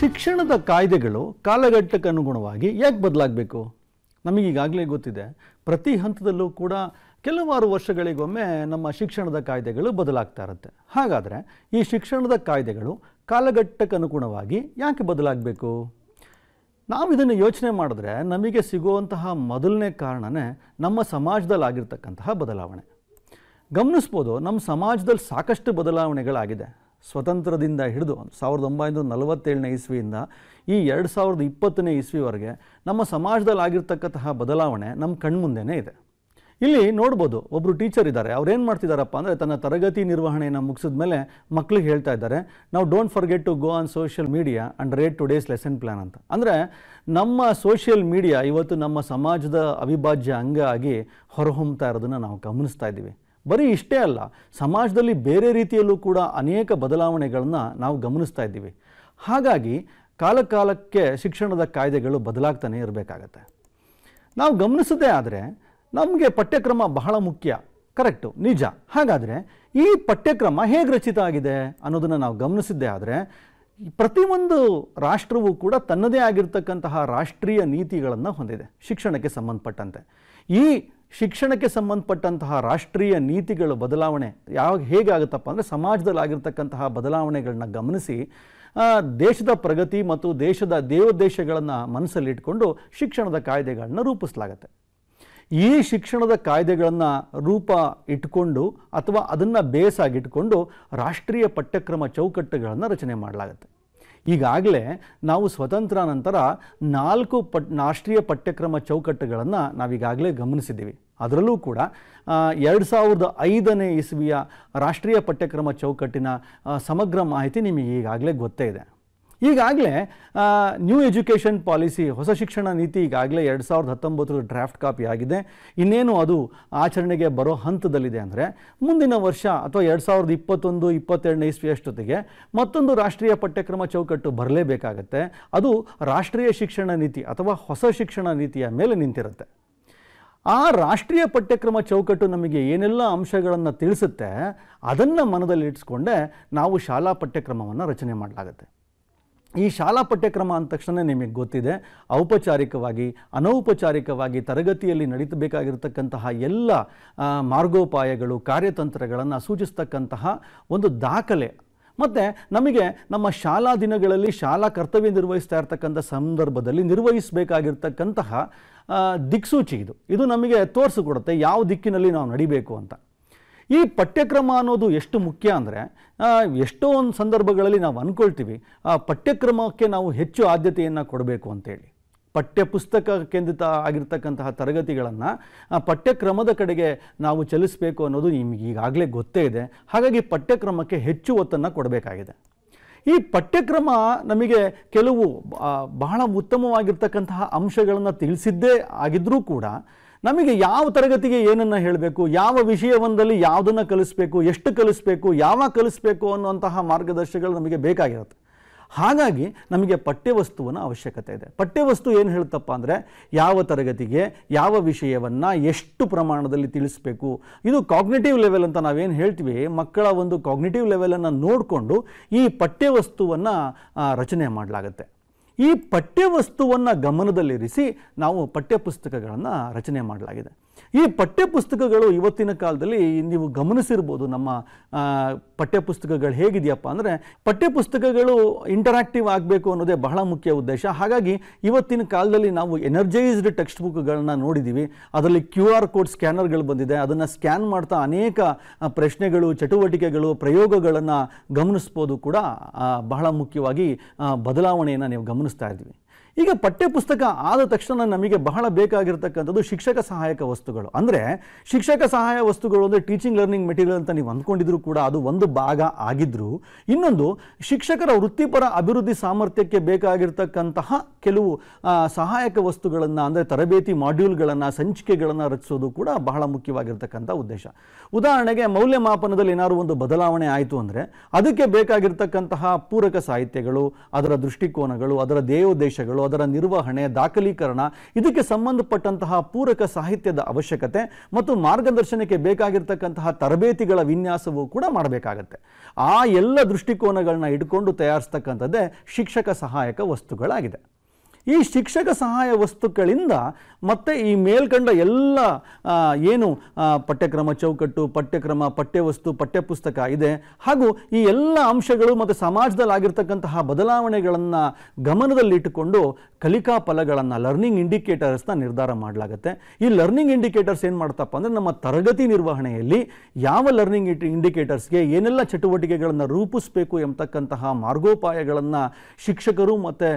ಶಿಕ್ಷಣದ ಕಾಯ್ದೆಗಳು ಕಾಲಘಟ್ಟಕ್ಕೆ ಅನುಗುಣವಾಗಿ ಯಾಕೆ ಬದಲಾಗಬೇಕು ನಮಗೀಗಾಗಲೇ ಗೊತ್ತಿದೆ ಪ್ರತಿ ಹಂತದಲ್ಲೂ ಕೂಡ ಕೆಲವಾರು ವರ್ಷಗಳಿಗೊಮ್ಮೆ ನಮ್ಮ ಶಿಕ್ಷಣದ ಕಾಯ್ದೆಗಳು ಬದಲಾಗ್ತಾ ಇರುತ್ತೆ ಹಾಗಾದರೆ ಈ ಶಿಕ್ಷಣದ ಕಾಯ್ದೆಗಳು ಕಾಲಘಟ್ಟಕ್ಕೆ ಅನುಗುಣವಾಗಿ ಯಾಕೆ ಬದಲಾಗಬೇಕು ನಾವು ಇದನ್ನು ಯೋಚನೆ ಮಾಡಿದ್ರೆ ನಮಗೆ ಸಿಗುವಂತಹ ಮೊದಲನೇ ಕಾರಣವೇ ನಮ್ಮ ಸಮಾಜದಲ್ಲಿ ಆಗಿರ್ತಕ್ಕಂತಹ ಬದಲಾವಣೆ ಗಮನಿಸ್ಬೋದು ನಮ್ಮ ಸಮಾಜದಲ್ಲಿ ಸಾಕಷ್ಟು ಬದಲಾವಣೆಗಳಾಗಿದೆ ಸ್ವತಂತ್ರದಿಂದ ಹಿಡಿದು ಸಾವಿರದ ಒಂಬೈನೂರ ನಲವತ್ತೇಳನೇ ಇಸ್ವಿಯಿಂದ ಈ ಎರಡು ಸಾವಿರದ ಇಪ್ಪತ್ತನೇ ಇಸ್ವಿವರೆಗೆ ನಮ್ಮ ಸಮಾಜದಲ್ಲಿ ಆಗಿರ್ತಕ್ಕಂತಹ ಬದಲಾವಣೆ ನಮ್ಮ ಕಣ್ಮುಂದೆನೇ ಇದೆ ಇಲ್ಲಿ ನೋಡ್ಬೋದು ಒಬ್ಬರು ಟೀಚರ್ ಇದ್ದಾರೆ ಏನು ಮಾಡ್ತಿದ್ದಾರಪ್ಪ ಅಂದರೆ ತನ್ನ ತರಗತಿ ನಿರ್ವಹಣೆಯನ್ನು ಮುಗಿಸಿದ ಮೇಲೆ ಮಕ್ಳಿಗೆ ಹೇಳ್ತಾ ಇದ್ದಾರೆ ನಾವು don't forget to go on social media and rate today's lesson plan ಅಂತ ಅಂದರೆ ನಮ್ಮ ಸೋಷಿಯಲ್ ಮೀಡಿಯಾ ಇವತ್ತು ನಮ್ಮ ಸಮಾಜದ ಅವಿಭಾಜ್ಯ ಅಂಗ ಆಗಿ ಹೊರಹೊಮ್ತಾ ಇರೋದನ್ನು ನಾವು ಗಮನಿಸ್ತಾ ಇದ್ದೀವಿ ಬರೀ ಇಷ್ಟೇ ಅಲ್ಲ ಸಮಾಜದಲ್ಲಿ ಬೇರೆ ರೀತಿಯಲ್ಲೂ ಕೂಡ ಅನೇಕ ಬದಲಾವಣೆಗಳನ್ನು ನಾವು ಗಮನಿಸ್ತಾ ಇದ್ದೀವಿ ಹಾಗಾಗಿ ಕಾಲಕಾಲಕ್ಕೆ ಶಿಕ್ಷಣದ ಕಾಯ್ದೆಗಳು ಬದಲಾಗ್ತಾನೆ ಇರಬೇಕಾಗತ್ತೆ ನಾವು ಗಮನಿಸದೇ ಆದರೆ ನಮಗೆ ಪಠ್ಯಕ್ರಮ ಬಹಳ ಮುಖ್ಯ ಕರೆಕ್ಟು ನಿಜ ಹಾಗಾದರೆ ಈ ಪಠ್ಯಕ್ರಮ ಹೇಗೆ ರಚಿತ ಆಗಿದೆ ಅನ್ನೋದನ್ನು ನಾವು ಗಮನಿಸಿದ್ದೇ ಆದರೆ ಪ್ರತಿಯೊಂದು ರಾಷ್ಟ್ರವೂ ಕೂಡ ತನ್ನದೇ ಆಗಿರ್ತಕ್ಕಂತಹ ರಾಷ್ಟ್ರೀಯ ನೀತಿಗಳನ್ನು ಹೊಂದಿದೆ ಶಿಕ್ಷಣಕ್ಕೆ ಸಂಬಂಧಪಟ್ಟಂತೆ ಈ ಶಿಕ್ಷಣಕ್ಕೆ ಸಂಬಂಧಪಟ್ಟಂತಹ ರಾಷ್ಟ್ರೀಯ ನೀತಿಗಳು ಬದಲಾವಣೆ ಯಾವಾಗ ಹೇಗಾಗುತ್ತಪ್ಪ ಅಂದರೆ ಸಮಾಜದಲ್ಲಿ ಆಗಿರ್ತಕ್ಕಂತಹ ಬದಲಾವಣೆಗಳನ್ನ ಗಮನಿಸಿ ದೇಶದ ಪ್ರಗತಿ ಮತ್ತು ದೇಶದ ದೇವೋದ್ದೇಶಗಳನ್ನು ಮನಸ್ಸಲ್ಲಿಟ್ಕೊಂಡು ಶಿಕ್ಷಣದ ಕಾಯ್ದೆಗಳನ್ನು ರೂಪಿಸಲಾಗುತ್ತೆ ಈ ಶಿಕ್ಷಣದ ಕಾಯ್ದೆಗಳನ್ನು ರೂಪ ಇಟ್ಕೊಂಡು ಅಥವಾ ಅದನ್ನು ಬೇಸಾಗಿಟ್ಕೊಂಡು ರಾಷ್ಟ್ರೀಯ ಪಠ್ಯಕ್ರಮ ಚೌಕಟ್ಟುಗಳನ್ನು ರಚನೆ ಮಾಡಲಾಗುತ್ತೆ ಈಗಾಗಲೇ ನಾವು ಸ್ವತಂತ್ರ ನಂತರ ನಾಲ್ಕು ಪಟ್ ರಾಷ್ಟ್ರೀಯ ಪಠ್ಯಕ್ರಮ ಚೌಕಟ್ಟುಗಳನ್ನು ನಾವೀಗಾಗಲೇ ಗಮನಿಸಿದ್ದೀವಿ ಅದರಲ್ಲೂ ಕೂಡ ಎರಡು ಸಾವಿರದ ಐದನೇ ಇಸ್ವಿಯ ರಾಷ್ಟ್ರೀಯ ಪಠ್ಯಕ್ರಮ ಚೌಕಟ್ಟಿನ ಸಮಗ್ರ ಮಾಹಿತಿ ನಿಮಗೆ ಈಗಾಗಲೇ ಗೊತ್ತೇ ಇದೆ ಈಗಾಗಲೇ ನ್ಯೂ ಎಜುಕೇಷನ್ ಪಾಲಿಸಿ ಹೊಸ ಶಿಕ್ಷಣ ನೀತಿ ಈಗಾಗಲೇ ಎರಡು ಸಾವಿರದ ಹತ್ತೊಂಬತ್ತರ ಡ್ರಾಫ್ಟ್ ಕಾಪಿ ಆಗಿದೆ ಇನ್ನೇನು ಅದು ಆಚರಣೆಗೆ ಬರೋ ಹಂತದಲ್ಲಿದೆ ಅಂದರೆ ಮುಂದಿನ ವರ್ಷ ಅಥವಾ ಎರಡು ಸಾವಿರದ ಇಪ್ಪತ್ತೊಂದು ಇಪ್ಪತ್ತೆರಡನೇ ಇಸ್ವಿಯಷ್ಟೊತ್ತಿಗೆ ಮತ್ತೊಂದು ರಾಷ್ಟ್ರೀಯ ಪಠ್ಯಕ್ರಮ ಚೌಕಟ್ಟು ಬರಲೇಬೇಕಾಗತ್ತೆ ಅದು ರಾಷ್ಟ್ರೀಯ ಶಿಕ್ಷಣ ನೀತಿ ಅಥವಾ ಹೊಸ ಶಿಕ್ಷಣ ನೀತಿಯ ಮೇಲೆ ನಿಂತಿರುತ್ತೆ ಆ ರಾಷ್ಟ್ರೀಯ ಪಠ್ಯಕ್ರಮ ಚೌಕಟ್ಟು ನಮಗೆ ಏನೆಲ್ಲ ಅಂಶಗಳನ್ನು ತಿಳಿಸುತ್ತೆ ಅದನ್ನು ಮನದಲ್ಲಿ ಇಟ್ಸ್ಕೊಂಡೆ ನಾವು ಶಾಲಾ ಪಠ್ಯಕ್ರಮವನ್ನು ರಚನೆ ಮಾಡಲಾಗುತ್ತೆ ಈ ಶಾಲಾ ಪಠ್ಯಕ್ರಮ ಅಂದ ತಕ್ಷಣ ನಿಮಗೆ ಗೊತ್ತಿದೆ ಔಪಚಾರಿಕವಾಗಿ ಅನೌಪಚಾರಿಕವಾಗಿ ತರಗತಿಯಲ್ಲಿ ನಡೀತಬೇಕಾಗಿರ್ತಕ್ಕಂತಹ ಎಲ್ಲ ಮಾರ್ಗೋಪಾಯಗಳು ಕಾರ್ಯತಂತ್ರಗಳನ್ನು ಸೂಚಿಸ್ತಕ್ಕಂತಹ ಒಂದು ದಾಖಲೆ ಮತ್ತು ನಮಗೆ ನಮ್ಮ ಶಾಲಾ ದಿನಗಳಲ್ಲಿ ಶಾಲಾ ಕರ್ತವ್ಯ ನಿರ್ವಹಿಸ್ತಾ ಇರ್ತಕ್ಕಂಥ ಸಂದರ್ಭದಲ್ಲಿ ನಿರ್ವಹಿಸಬೇಕಾಗಿರ್ತಕ್ಕಂತಹ ದಿಕ್ಸೂಚಿ ಇದು ಇದು ನಮಗೆ ತೋರಿಸಿಕೊಡುತ್ತೆ ಯಾವ ದಿಕ್ಕಿನಲ್ಲಿ ನಾವು ನಡಿಬೇಕು ಅಂತ ಈ ಪಠ್ಯಕ್ರಮ ಅನ್ನೋದು ಎಷ್ಟು ಮುಖ್ಯ ಅಂದರೆ ಎಷ್ಟೋ ಒಂದು ಸಂದರ್ಭಗಳಲ್ಲಿ ನಾವು ಅಂದ್ಕೊಳ್ತೀವಿ ಆ ಪಠ್ಯಕ್ರಮಕ್ಕೆ ನಾವು ಹೆಚ್ಚು ಆದ್ಯತೆಯನ್ನು ಕೊಡಬೇಕು ಅಂತೇಳಿ ಪಠ್ಯಪುಸ್ತಕ ಕೇಂದ್ರಿತ ಆಗಿರ್ತಕ್ಕಂತಹ ತರಗತಿಗಳನ್ನು ಪಠ್ಯಕ್ರಮದ ಕಡೆಗೆ ನಾವು ಚಲಿಸಬೇಕು ಅನ್ನೋದು ನಿಮಗೆ ಈಗಾಗಲೇ ಗೊತ್ತೇ ಇದೆ ಹಾಗಾಗಿ ಪಠ್ಯಕ್ರಮಕ್ಕೆ ಹೆಚ್ಚು ಒತ್ತನ್ನು ಕೊಡಬೇಕಾಗಿದೆ ಈ ಪಠ್ಯಕ್ರಮ ನಮಗೆ ಕೆಲವು ಬಹಳ ಉತ್ತಮವಾಗಿರ್ತಕ್ಕಂತಹ ಅಂಶಗಳನ್ನು ತಿಳಿಸಿದ್ದೇ ಆಗಿದ್ದರೂ ಕೂಡ ನಮಗೆ ಯಾವ ತರಗತಿಗೆ ಏನನ್ನು ಹೇಳಬೇಕು ಯಾವ ವಿಷಯವೊಂದಲ್ಲಿ ಯಾವುದನ್ನು ಕಲಿಸ್ಬೇಕು ಎಷ್ಟು ಕಲಿಸ್ಬೇಕು ಯಾವಾಗ ಕಲಿಸ್ಬೇಕು ಅನ್ನುವಂತಹ ಮಾರ್ಗದರ್ಶಕಗಳು ನಮಗೆ ಬೇಕಾಗಿರುತ್ತೆ ಹಾಗಾಗಿ ನಮಗೆ ಪಠ್ಯವಸ್ತುವಿನ ಅವಶ್ಯಕತೆ ಇದೆ ಪಠ್ಯವಸ್ತು ಏನು ಹೇಳ್ತಪ್ಪ ಅಂದರೆ ಯಾವ ತರಗತಿಗೆ ಯಾವ ವಿಷಯವನ್ನು ಎಷ್ಟು ಪ್ರಮಾಣದಲ್ಲಿ ತಿಳಿಸ್ಬೇಕು ಇದು ಕಾಗ್ನೇಟಿವ್ ಲೆವೆಲ್ ಅಂತ ನಾವೇನು ಹೇಳ್ತೀವಿ ಮಕ್ಕಳ ಒಂದು ಕಾಗ್ನೇಟಿವ್ ಲೆವೆಲನ್ನು ನೋಡಿಕೊಂಡು ಈ ಪಠ್ಯವಸ್ತುವನ್ನು ರಚನೆ ಮಾಡಲಾಗುತ್ತೆ ಈ ಪಠ್ಯವಸ್ತುವನ್ನು ಗಮನದಲ್ಲಿರಿಸಿ ನಾವು ಪಠ್ಯಪುಸ್ತಕಗಳನ್ನು ರಚನೆ ಮಾಡಲಾಗಿದೆ ಈ ಪಠ್ಯಪುಸ್ತಕಗಳು ಇವತ್ತಿನ ಕಾಲದಲ್ಲಿ ನೀವು ಗಮನಿಸಿರ್ಬೋದು ನಮ್ಮ ಪಠ್ಯಪುಸ್ತಕಗಳು ಹೇಗಿದೆಯಪ್ಪ ಅಂದರೆ ಪಠ್ಯಪುಸ್ತಕಗಳು ಇಂಟರಾಕ್ಟಿವ್ ಆಗಬೇಕು ಅನ್ನೋದೇ ಬಹಳ ಮುಖ್ಯ ಉದ್ದೇಶ ಹಾಗಾಗಿ ಇವತ್ತಿನ ಕಾಲದಲ್ಲಿ ನಾವು ಎನರ್ಜೈಸ್ಡ್ ಟೆಕ್ಸ್ಟ್ ಬುಕ್ಗಳನ್ನ ನೋಡಿದ್ದೀವಿ ಅದರಲ್ಲಿ ಕ್ಯೂ ಆರ್ ಕೋಡ್ ಸ್ಕ್ಯಾನರ್ಗಳು ಬಂದಿದೆ ಅದನ್ನು ಸ್ಕ್ಯಾನ್ ಮಾಡ್ತಾ ಅನೇಕ ಪ್ರಶ್ನೆಗಳು ಚಟುವಟಿಕೆಗಳು ಪ್ರಯೋಗಗಳನ್ನು ಗಮನಿಸ್ಬೋದು ಕೂಡ ಬಹಳ ಮುಖ್ಯವಾಗಿ ಬದಲಾವಣೆಯನ್ನು ನೀವು ಗಮನಿಸ್ತಾ ಇದ್ದೀವಿ ಈಗ ಪಠ್ಯಪುಸ್ತಕ ಆದ ತಕ್ಷಣ ನಮಗೆ ಬಹಳ ಬೇಕಾಗಿರ್ತಕ್ಕಂಥದ್ದು ಶಿಕ್ಷಕ ಸಹಾಯಕ ವಸ್ತುಗಳು ಅಂದರೆ ಶಿಕ್ಷಕ ಸಹಾಯ ವಸ್ತುಗಳು ಅಂದರೆ ಟೀಚಿಂಗ್ ಲರ್ನಿಂಗ್ ಮೆಟೀರಿಯಲ್ ಅಂತ ನೀವು ಅಂದ್ಕೊಂಡಿದ್ರು ಕೂಡ ಅದು ಒಂದು ಭಾಗ ಆಗಿದ್ದರೂ ಇನ್ನೊಂದು ಶಿಕ್ಷಕರ ವೃತ್ತಿಪರ ಅಭಿವೃದ್ಧಿ ಸಾಮರ್ಥ್ಯಕ್ಕೆ ಬೇಕಾಗಿರ್ತಕ್ಕಂತಹ ಕೆಲವು ಸಹಾಯಕ ವಸ್ತುಗಳನ್ನು ಅಂದರೆ ತರಬೇತಿ ಮಾಡ್ಯೂಲ್ಗಳನ್ನು ಸಂಚಿಕೆಗಳನ್ನು ರಚಿಸೋದು ಕೂಡ ಬಹಳ ಮುಖ್ಯವಾಗಿರ್ತಕ್ಕಂಥ ಉದ್ದೇಶ ಉದಾಹರಣೆಗೆ ಮೌಲ್ಯಮಾಪನದಲ್ಲಿ ಏನಾದರೂ ಒಂದು ಬದಲಾವಣೆ ಆಯಿತು ಅಂದರೆ ಅದಕ್ಕೆ ಬೇಕಾಗಿರ್ತಕ್ಕಂತಹ ಪೂರಕ ಸಾಹಿತ್ಯಗಳು ಅದರ ದೃಷ್ಟಿಕೋನಗಳು ಅದರ ದೇವೋದ್ದೇಶಗಳು ಅದರ ನಿರ್ವಹಣೆ ದಾಖಲೀಕರಣ ಇದಕ್ಕೆ ಸಂಬಂಧಪಟ್ಟಂತಹ ಪೂರಕ ಸಾಹಿತ್ಯದ ಅವಶ್ಯಕತೆ ಮತ್ತು ಮಾರ್ಗದರ್ಶನಕ್ಕೆ ಬೇಕಾಗಿರ್ತಕ್ಕಂತಹ ತರಬೇತಿಗಳ ವಿನ್ಯಾಸವೂ ಕೂಡ ಮಾಡಬೇಕಾಗತ್ತೆ ಆ ಎಲ್ಲ ದೃಷ್ಟಿಕೋನಗಳನ್ನ ಇಟ್ಕೊಂಡು ತಯಾರಿಸ್ತಕ್ಕಂಥದ್ದೇ ಶಿಕ್ಷಕ ಸಹಾಯಕ ವಸ್ತುಗಳಾಗಿದೆ ಈ ಶಿಕ್ಷಕ ಸಹಾಯ ವಸ್ತುಗಳಿಂದ ಮತ್ತು ಈ ಮೇಲ್ಕಂಡ ಎಲ್ಲ ಏನು ಪಠ್ಯಕ್ರಮ ಚೌಕಟ್ಟು ಪಠ್ಯಕ್ರಮ ಪಠ್ಯವಸ್ತು ಪಠ್ಯಪುಸ್ತಕ ಇದೆ ಹಾಗೂ ಈ ಎಲ್ಲ ಅಂಶಗಳು ಮತ್ತು ಸಮಾಜದಲ್ಲಿ ಆಗಿರ್ತಕ್ಕಂತಹ ಬದಲಾವಣೆಗಳನ್ನು ಗಮನದಲ್ಲಿಟ್ಟುಕೊಂಡು ಕಲಿಕಾ ಫಲಗಳನ್ನು ಲರ್ನಿಂಗ್ ಇಂಡಿಕೇಟರ್ಸ್ನ ನಿರ್ಧಾರ ಮಾಡಲಾಗುತ್ತೆ ಈ ಲರ್ನಿಂಗ್ ಇಂಡಿಕೇಟರ್ಸ್ ಏನು ಮಾಡ್ತಪ್ಪ ಅಂದರೆ ನಮ್ಮ ತರಗತಿ ನಿರ್ವಹಣೆಯಲ್ಲಿ ಯಾವ ಲರ್ನಿಂಗ್ ಇಂಡಿಕೇಟರ್ಸ್ಗೆ ಏನೆಲ್ಲ ಚಟುವಟಿಕೆಗಳನ್ನು ರೂಪಿಸಬೇಕು ಎಂಬತಕ್ಕಂತಹ ಮಾರ್ಗೋಪಾಯಗಳನ್ನು ಶಿಕ್ಷಕರು ಮತ್ತು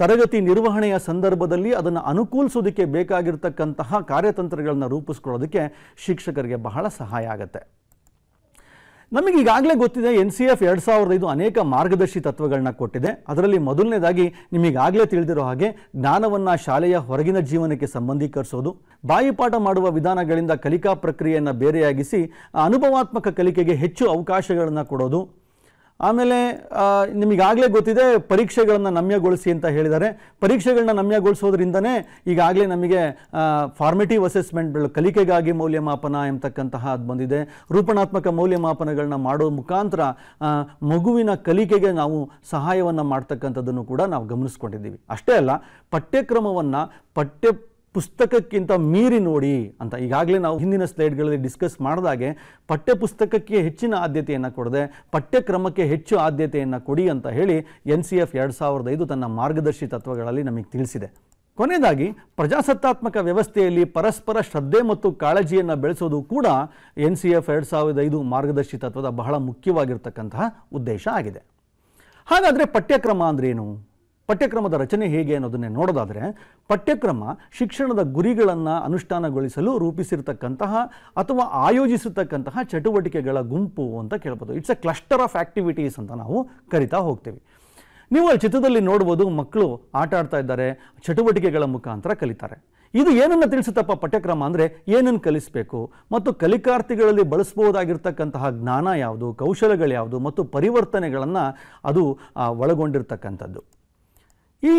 ತರಗತಿ ನಿರ್ವಹಣೆಯ ಸಂದರ್ಭದಲ್ಲಿ ಅದನ್ನು ಅನುಕೂಲಿಸೋದಕ್ಕೆ ಬೇಕಾಗಿರ್ತಕ್ಕಂತಹ ಕಾರ್ಯತಂತ್ರಗಳನ್ನು ರೂಪಿಸ್ಕೊಳ್ಳೋದಕ್ಕೆ ಶಿಕ್ಷಕರಿಗೆ ಬಹಳ ಸಹಾಯ ಆಗುತ್ತೆ ನಮಗೆ ಈಗಾಗಲೇ ಗೊತ್ತಿದೆ ಎನ್ ಸಿ ಎಫ್ ಎರಡು ಸಾವಿರದ ಐದು ಅನೇಕ ಮಾರ್ಗದರ್ಶಿ ತತ್ವಗಳನ್ನ ಕೊಟ್ಟಿದೆ ಅದರಲ್ಲಿ ಮೊದಲನೇದಾಗಿ ನಿಮಗಾಗಲೇ ತಿಳಿದಿರೋ ಹಾಗೆ ಜ್ಞಾನವನ್ನು ಶಾಲೆಯ ಹೊರಗಿನ ಜೀವನಕ್ಕೆ ಸಂಬಂಧೀಕರಿಸೋದು ಬಾಯಿಪಾಠ ಮಾಡುವ ವಿಧಾನಗಳಿಂದ ಕಲಿಕಾ ಪ್ರಕ್ರಿಯೆಯನ್ನು ಬೇರೆಯಾಗಿಸಿ ಅನುಭವಾತ್ಮಕ ಕಲಿಕೆಗೆ ಹೆಚ್ಚು ಅವಕಾಶಗಳನ್ನು ಕೊಡೋದು ಆಮೇಲೆ ನಿಮಗಾಗಲೇ ಗೊತ್ತಿದೆ ಪರೀಕ್ಷೆಗಳನ್ನು ನಮ್ಯಗೊಳಿಸಿ ಅಂತ ಹೇಳಿದ್ದಾರೆ ಪರೀಕ್ಷೆಗಳನ್ನ ನಮ್ಯಗೊಳಿಸೋದ್ರಿಂದನೇ ಈಗಾಗಲೇ ನಮಗೆ ಫಾರ್ಮೇಟಿವ್ ಅಸೆಸ್ಮೆಂಟ್ಗಳು ಕಲಿಕೆಗಾಗಿ ಮೌಲ್ಯಮಾಪನ ಎಂಬತಕ್ಕಂತಹ ಅದು ಬಂದಿದೆ ರೂಪಣಾತ್ಮಕ ಮೌಲ್ಯಮಾಪನಗಳನ್ನ ಮಾಡೋ ಮುಖಾಂತರ ಮಗುವಿನ ಕಲಿಕೆಗೆ ನಾವು ಸಹಾಯವನ್ನು ಮಾಡ್ತಕ್ಕಂಥದ್ದನ್ನು ಕೂಡ ನಾವು ಗಮನಿಸ್ಕೊಂಡಿದ್ದೀವಿ ಅಷ್ಟೇ ಅಲ್ಲ ಪಠ್ಯಕ್ರಮವನ್ನು ಪಠ್ಯ ಪುಸ್ತಕಕ್ಕಿಂತ ಮೀರಿ ನೋಡಿ ಅಂತ ಈಗಾಗಲೇ ನಾವು ಹಿಂದಿನ ಸ್ಲೈಡ್ಗಳಲ್ಲಿ ಡಿಸ್ಕಸ್ ಮಾಡಿದಾಗೆ ಪಠ್ಯಪುಸ್ತಕಕ್ಕೆ ಹೆಚ್ಚಿನ ಆದ್ಯತೆಯನ್ನು ಕೊಡದೆ ಪಠ್ಯಕ್ರಮಕ್ಕೆ ಹೆಚ್ಚು ಆದ್ಯತೆಯನ್ನು ಕೊಡಿ ಅಂತ ಹೇಳಿ ಎನ್ ಸಿ ಎಫ್ ಎರಡು ಸಾವಿರದ ಐದು ತನ್ನ ಮಾರ್ಗದರ್ಶಿ ತತ್ವಗಳಲ್ಲಿ ನಮಗೆ ತಿಳಿಸಿದೆ ಕೊನೆಯದಾಗಿ ಪ್ರಜಾಸತ್ತಾತ್ಮಕ ವ್ಯವಸ್ಥೆಯಲ್ಲಿ ಪರಸ್ಪರ ಶ್ರದ್ಧೆ ಮತ್ತು ಕಾಳಜಿಯನ್ನು ಬೆಳೆಸೋದು ಕೂಡ ಎನ್ ಸಿ ಎಫ್ ಎರಡು ಸಾವಿರದ ಐದು ಮಾರ್ಗದರ್ಶಿ ತತ್ವದ ಬಹಳ ಮುಖ್ಯವಾಗಿರ್ತಕ್ಕಂತಹ ಉದ್ದೇಶ ಆಗಿದೆ ಹಾಗಾದರೆ ಪಠ್ಯಕ್ರಮ ಅಂದ್ರೇನು ಪಠ್ಯಕ್ರಮದ ರಚನೆ ಹೇಗೆ ಅನ್ನೋದನ್ನೇ ನೋಡೋದಾದರೆ ಪಠ್ಯಕ್ರಮ ಶಿಕ್ಷಣದ ಗುರಿಗಳನ್ನು ಅನುಷ್ಠಾನಗೊಳಿಸಲು ರೂಪಿಸಿರ್ತಕ್ಕಂತಹ ಅಥವಾ ಆಯೋಜಿಸಿರ್ತಕ್ಕಂತಹ ಚಟುವಟಿಕೆಗಳ ಗುಂಪು ಅಂತ ಕೇಳ್ಬೋದು it's a cluster of activities ಅಂತ ನಾವು ಕರಿತಾ ಹೋಗ್ತೀವಿ ನೀವು ಅಲ್ಲಿ ಚಿತ್ರದಲ್ಲಿ ನೋಡ್ಬೋದು ಮಕ್ಕಳು ಆಟ ಆಡ್ತಾ ಇದ್ದಾರೆ ಚಟುವಟಿಕೆಗಳ ಮುಖಾಂತರ ಕಲಿತಾರೆ ಇದು ಏನನ್ನು ತಿಳಿಸುತ್ತಪ್ಪ ಪಠ್ಯಕ್ರಮ ಅಂದರೆ ಏನನ್ನು ಕಲಿಸಬೇಕು ಮತ್ತು ಕಲಿಕಾರ್ಥಿಗಳಲ್ಲಿ ಬಳಸ್ಬೋದಾಗಿರ್ತಕ್ಕಂತಹ ಜ್ಞಾನ ಯಾವುದು ಕೌಶಲಗಳು ಯಾವುದು ಮತ್ತು ಪರಿವರ್ತನೆಗಳನ್ನು ಅದು ಒಳಗೊಂಡಿರ್ತಕ್ಕಂಥದ್ದು ಈ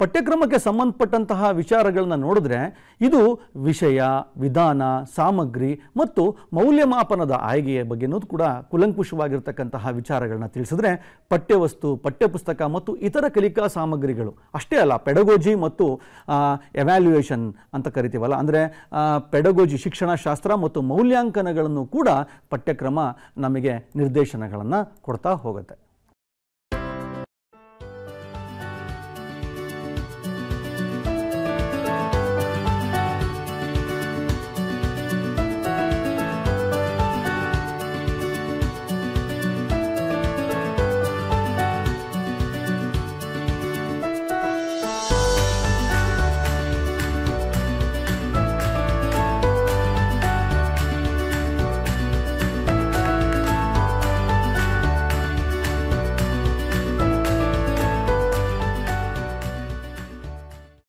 ಪಠ್ಯಕ್ರಮಕ್ಕೆ ಸಂಬಂಧಪಟ್ಟಂತಹ ವಿಚಾರಗಳನ್ನು ನೋಡಿದ್ರೆ ಇದು ವಿಷಯ ವಿಧಾನ ಸಾಮಗ್ರಿ ಮತ್ತು ಮೌಲ್ಯಮಾಪನದ ಆಯ್ಕೆಯ ಬಗ್ಗೆನೂ ಕೂಡ ಕುಲಂಕುಷವಾಗಿರ್ತಕ್ಕಂತಹ ವಿಚಾರಗಳನ್ನ ತಿಳಿಸಿದ್ರೆ ಪಠ್ಯವಸ್ತು ಪಠ್ಯಪುಸ್ತಕ ಮತ್ತು ಇತರ ಕಲಿಕಾ ಸಾಮಗ್ರಿಗಳು ಅಷ್ಟೇ ಅಲ್ಲ ಪೆಡಗೋಜಿ ಮತ್ತು ಎವ್ಯಾಲ್ಯೂಯೇಷನ್ ಅಂತ ಕರಿತೀವಲ್ಲ ಅಂದರೆ ಪೆಡಗೋಜಿ ಶಿಕ್ಷಣ ಶಾಸ್ತ್ರ ಮತ್ತು ಮೌಲ್ಯಾಂಕನಗಳನ್ನು ಕೂಡ ಪಠ್ಯಕ್ರಮ ನಮಗೆ ನಿರ್ದೇಶನಗಳನ್ನು ಕೊಡ್ತಾ ಹೋಗುತ್ತೆ